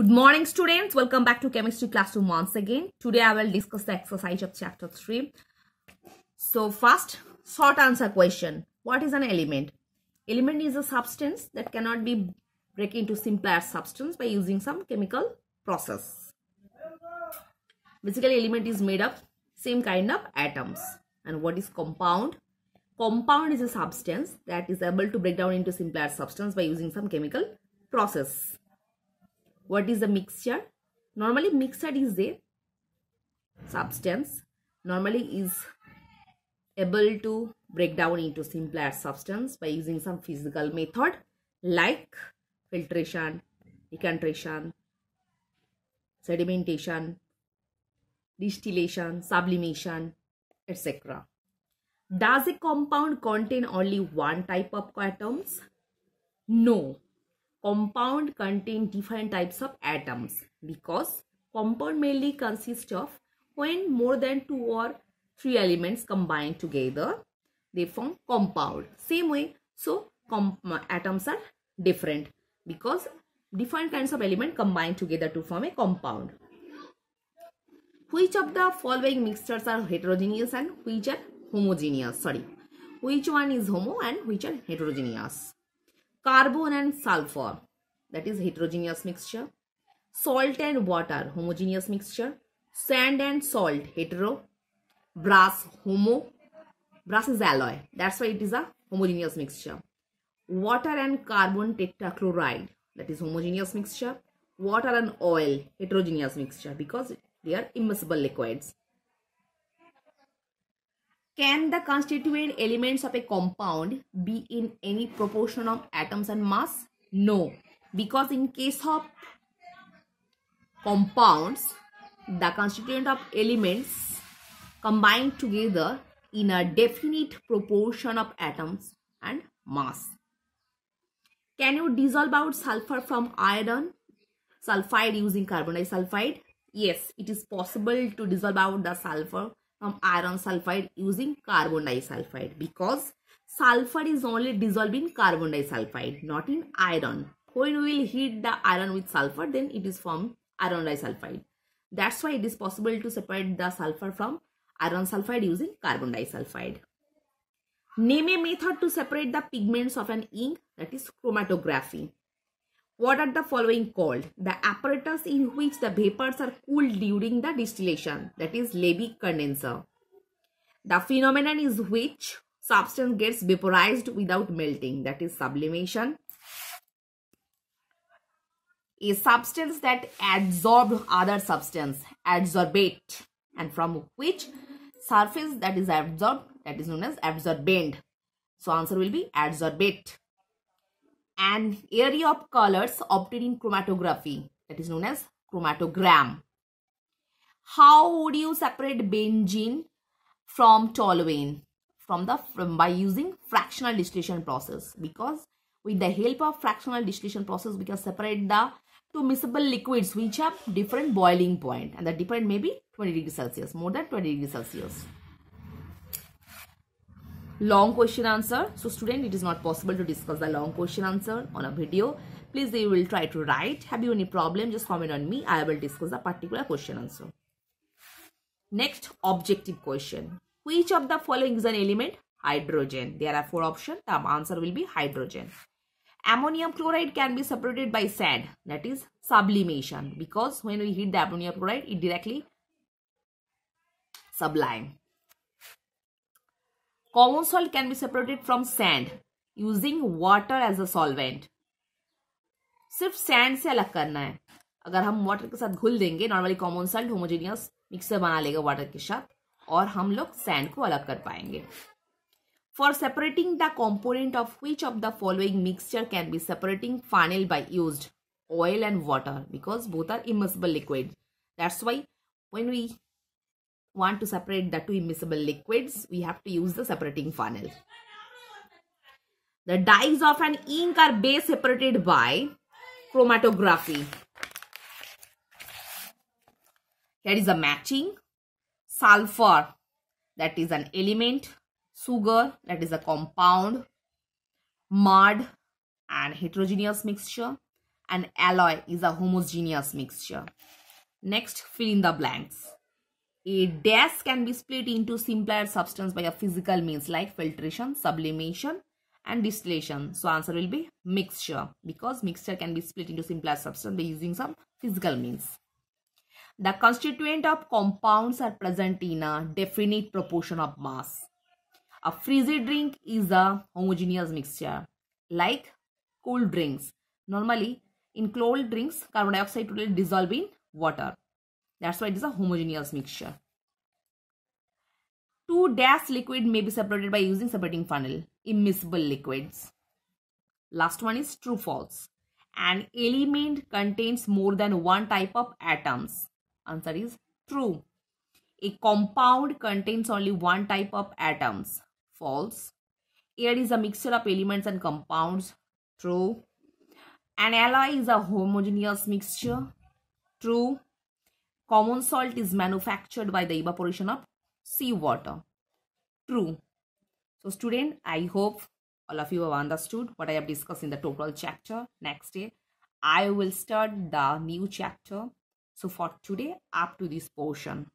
Good morning students, welcome back to chemistry classroom once again. Today I will discuss the exercise of chapter 3. So first, short answer question. What is an element? Element is a substance that cannot be break into simpler substance by using some chemical process. Basically element is made of same kind of atoms. And what is compound? Compound is a substance that is able to break down into simpler substance by using some chemical process what is a mixture normally mixture is a substance normally is able to break down into simpler substance by using some physical method like filtration decantation sedimentation distillation sublimation etc does a compound contain only one type of atoms no compound contain different types of atoms because compound mainly consists of when more than two or three elements combine together they form compound same way so uh, atoms are different because different kinds of element combine together to form a compound which of the following mixtures are heterogeneous and which are homogeneous sorry which one is homo and which are heterogeneous carbon and sulfur that is heterogeneous mixture salt and water homogeneous mixture sand and salt hetero brass homo brass is alloy that's why it is a homogeneous mixture water and carbon tetrachloride that is homogeneous mixture water and oil heterogeneous mixture because they are immiscible liquids can the constituent elements of a compound be in any proportion of atoms and mass? No. Because in case of compounds, the constituent of elements combine together in a definite proportion of atoms and mass. Can you dissolve out sulfur from iron sulfide using carbon disulfide? Yes, it is possible to dissolve out the sulfur from iron sulfide using carbon disulfide because sulfur is only dissolved in carbon disulfide not in iron when we will heat the iron with sulfur then it is formed iron disulfide that's why it is possible to separate the sulfur from iron sulfide using carbon disulfide name a method to separate the pigments of an ink that is chromatography what are the following called? The apparatus in which the vapors are cooled during the distillation, that is Levy condenser. The phenomenon is which substance gets vaporized without melting, that is sublimation. A substance that adsorbs other substance, adsorbate, and from which surface that is absorbed, that is known as absorbent. So answer will be adsorbate an area of colors obtained in chromatography that is known as chromatogram. How would you separate benzene from toluene from the from by using fractional distillation process because with the help of fractional distillation process we can separate the two miscible liquids which have different boiling point and the different may be 20 degrees Celsius more than 20 degrees Celsius long question answer. So student, it is not possible to discuss the long question answer on a video. Please, you will try to write. Have you any problem? Just comment on me. I will discuss the particular question answer. Next, objective question. Which of the following is an element? Hydrogen. There are four options. The answer will be hydrogen. Ammonium chloride can be separated by sand. That is sublimation. Because when we heat the ammonium chloride, it directly sublime. Common salt can be separated from sand using water as a solvent. सिर्फ sand से अलग करना है अगर हम water के साथ घुल देंगे normally common salt homogeneous mixer बना लेगा वाटर के साथ और हम लोग सैंड को अलग कर पाएंगे for separating the component of which of the following mixture can be separating funnel by use oil and water because both are immersible liquid that's why when we want to separate the two immiscible liquids, we have to use the separating funnel. The dyes of an ink are base separated by chromatography. Here is a matching. Sulfur, that is an element. Sugar, that is a compound. Mud, an heterogeneous mixture. And alloy is a homogeneous mixture. Next, fill in the blanks. A dash can be split into simpler substance by a physical means like filtration, sublimation and distillation. So answer will be mixture because mixture can be split into simpler substance by using some physical means. The constituent of compounds are present in a definite proportion of mass. A frizzy drink is a homogeneous mixture like cold drinks. Normally in cold drinks carbon dioxide will dissolve in water that's why it is a homogeneous mixture. 2 dash liquid may be separated by using separating funnel. Immiscible liquids. Last one is true false. An element contains more than one type of atoms. Answer is true. A compound contains only one type of atoms. False. Air is a mixture of elements and compounds. True. An alloy is a homogeneous mixture. True. Common salt is manufactured by the evaporation of seawater. True. So student, I hope all of you have understood what I have discussed in the total chapter. Next day, I will start the new chapter. So for today, up to this portion.